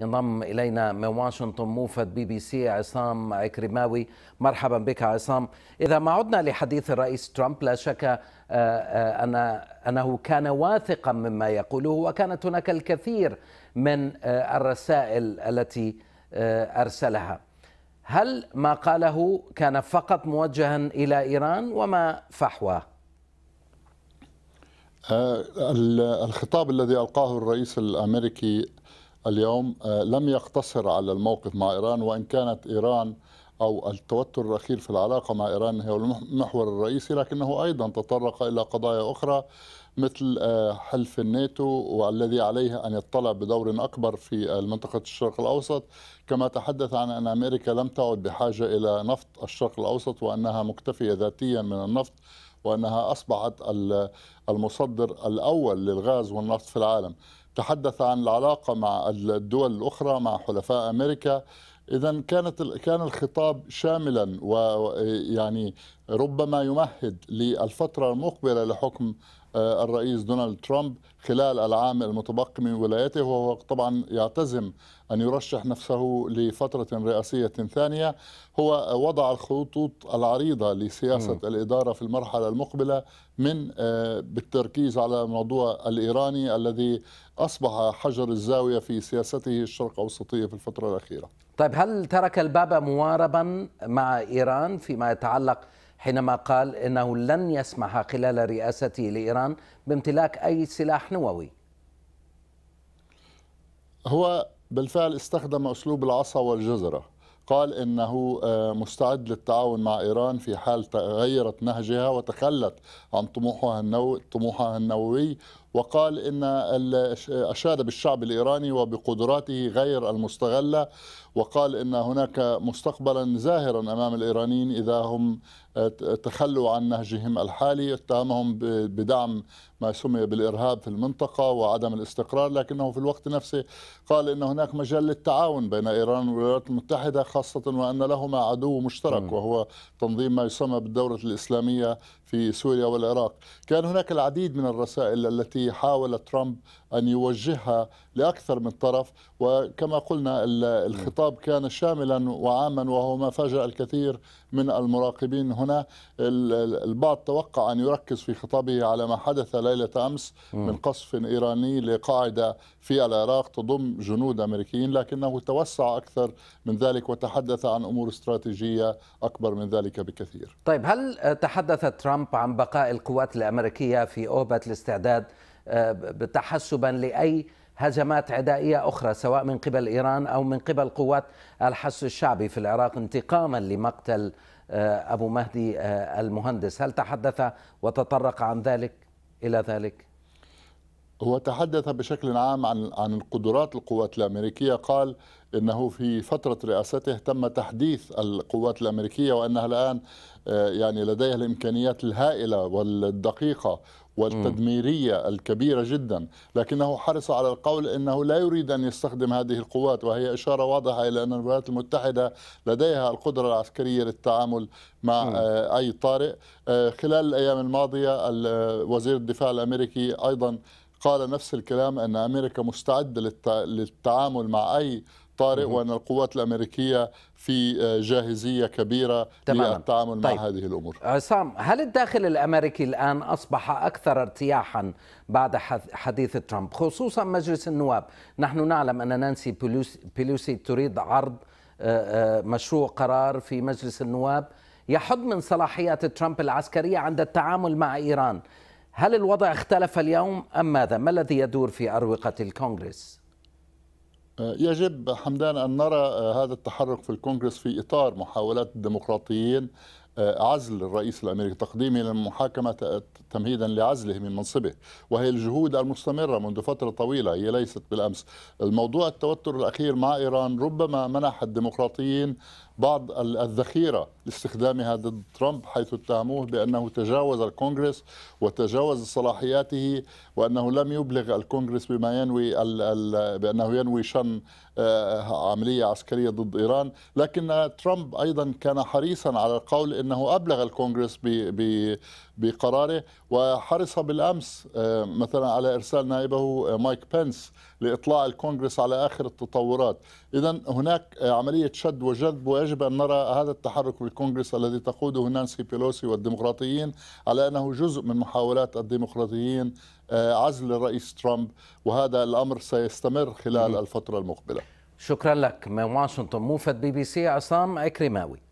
ينضم الينا من واشنطن موفد بي بي سي عصام عكرماوي مرحبا بك عصام اذا ما عدنا لحديث الرئيس ترامب لا شك آه، آه، ان انه كان واثقا مما يقوله وكانت هناك الكثير من آه، الرسائل التي ارسلها هل ما قاله كان فقط موجها الى ايران وما فحواه الخطاب الذي القاه الرئيس الامريكي اليوم آه، لم يقتصر على الموقف مع إيران وإن كانت إيران أو التوتر الأخير في العلاقة مع إيران هو المحور الرئيسي لكنه أيضا تطرق إلى قضايا أخرى مثل آه، حلف الناتو والذي عليه أن يطلع بدور أكبر في منطقة الشرق الأوسط كما تحدث عن أن أمريكا لم تعد بحاجة إلى نفط الشرق الأوسط وأنها مكتفية ذاتيا من النفط وأنها أصبحت المصدر الأول للغاز والنفط في العالم تحدث عن العلاقة مع الدول الأخرى مع حلفاء أمريكا إذا كانت كان الخطاب شاملا ويعني ربما يمهد للفترة المقبلة لحكم آه، الرئيس دونالد ترامب خلال العام المتبقي من ولايته وهو طبعا يعتزم أن يرشح نفسه لفترة رئاسية ثانية هو وضع الخطوط العريضة لسياسة م. الإدارة في المرحلة المقبلة من آه، بالتركيز على الموضوع الإيراني الذي أصبح حجر الزاوية في سياسته الشرق أوسطية في الفترة الأخيرة طيب هل ترك الباب مواربا مع إيران فيما يتعلق حينما قال انه لن يسمح خلال رئاسته لايران بامتلاك اي سلاح نووي. هو بالفعل استخدم اسلوب العصا والجزره. قال انه آه، مستعد للتعاون مع ايران في حال تغيرت نهجها وتخلت عن طموحها النووي طموحها النووي وقال ان اشاد بالشعب الايراني وبقدراته غير المستغله وقال ان هناك مستقبلا زاهرا امام الايرانيين اذا هم آه، تخلوا عن نهجهم الحالي اتهمهم بدعم ما سمي بالارهاب في المنطقه وعدم الاستقرار لكنه في الوقت نفسه قال ان هناك مجال للتعاون بين ايران والولايات المتحده خاصه وان لهما عدو مشترك وهو تنظيم ما يسمى بالدوله الاسلاميه في سوريا والعراق كان هناك العديد من الرسائل التي حاول ترامب أن يوجهها لأكثر من طرف وكما قلنا الخطاب كان شاملا وعاما وهو ما فاجأ الكثير من المراقبين هنا البعض توقع أن يركز في خطابه على ما حدث ليلة أمس من قصف إيراني لقاعدة في العراق تضم جنود أمريكيين لكنه توسع أكثر من ذلك وتحدث عن أمور استراتيجية أكبر من ذلك بكثير طيب هل تحدث ترامب عن بقاء القوات الأمريكية في أوبة الاستعداد تحسبا لاي هجمات عدائيه اخرى سواء من قبل ايران او من قبل قوات الحشد الشعبي في العراق انتقاما لمقتل آه، ابو مهدي آه، المهندس، هل تحدث وتطرق عن ذلك الى ذلك؟ هو تحدث بشكل عام عن عن قدرات القوات الامريكيه قال انه في فتره رئاسته تم تحديث القوات الامريكيه وانها الان آه، يعني لديها الامكانيات الهائله والدقيقه والتدميرية الكبيرة جدا لكنه حرص على القول أنه لا يريد أن يستخدم هذه القوات وهي إشارة واضحة إلى أن الولايات المتحدة لديها القدرة العسكرية للتعامل مع م. آه، أي طارئ آه، خلال الأيام الماضية آه، وزير الدفاع الأمريكي أيضا قال نفس الكلام أن أمريكا مستعدة للتعامل مع أي طارئ وأن القوات الأمريكية في آه، جاهزية كبيرة تماما. للتعامل طيب. مع هذه الأمور عصام آه، هل الداخل الأمريكي الآن أصبح أكثر ارتياحا بعد حديث ترامب خصوصا مجلس النواب نحن نعلم أن نانسي بيلوسي تريد عرض آه، مشروع قرار في مجلس النواب يحد من صلاحيات ترامب العسكرية عند التعامل مع إيران هل الوضع اختلف اليوم أم ماذا؟ ما الذي يدور في أروقة الكونغرس؟ آه، يجب حمدان أن نرى آه، هذا التحرك في الكونغرس في إطار محاولات الديمقراطيين آه، عزل الرئيس الامريكي تقديمه للمحاكمه تمهيدا لعزله من منصبه وهي الجهود المستمره منذ فتره طويله هي ليست بالامس الموضوع التوتر الاخير مع ايران ربما منح الديمقراطيين بعض الذخيرة لاستخدامها ضد ترامب حيث اتهموه بأنه تجاوز الكونغرس وتجاوز صلاحياته وأنه لم يبلغ الكونغرس بما ينوي بأنه ينوي شن آه، عملية عسكرية ضد إيران لكن ترامب أيضا كان حريصا على القول أنه أبلغ الكونغرس ب بقراره وحرص بالامس آه، مثلا على ارسال نائبه آه، مايك بنس لاطلاع الكونغرس على اخر التطورات، اذا هناك آه، عمليه شد وجذب ويجب ان نرى هذا التحرك بالكونغرس الذي تقوده نانسي بيلوسي والديمقراطيين على انه جزء من محاولات الديمقراطيين عزل الرئيس ترامب وهذا الامر سيستمر خلال الفتره المقبله. شكرا لك من واشنطن موفد بي بي سي عصام عكرماوي.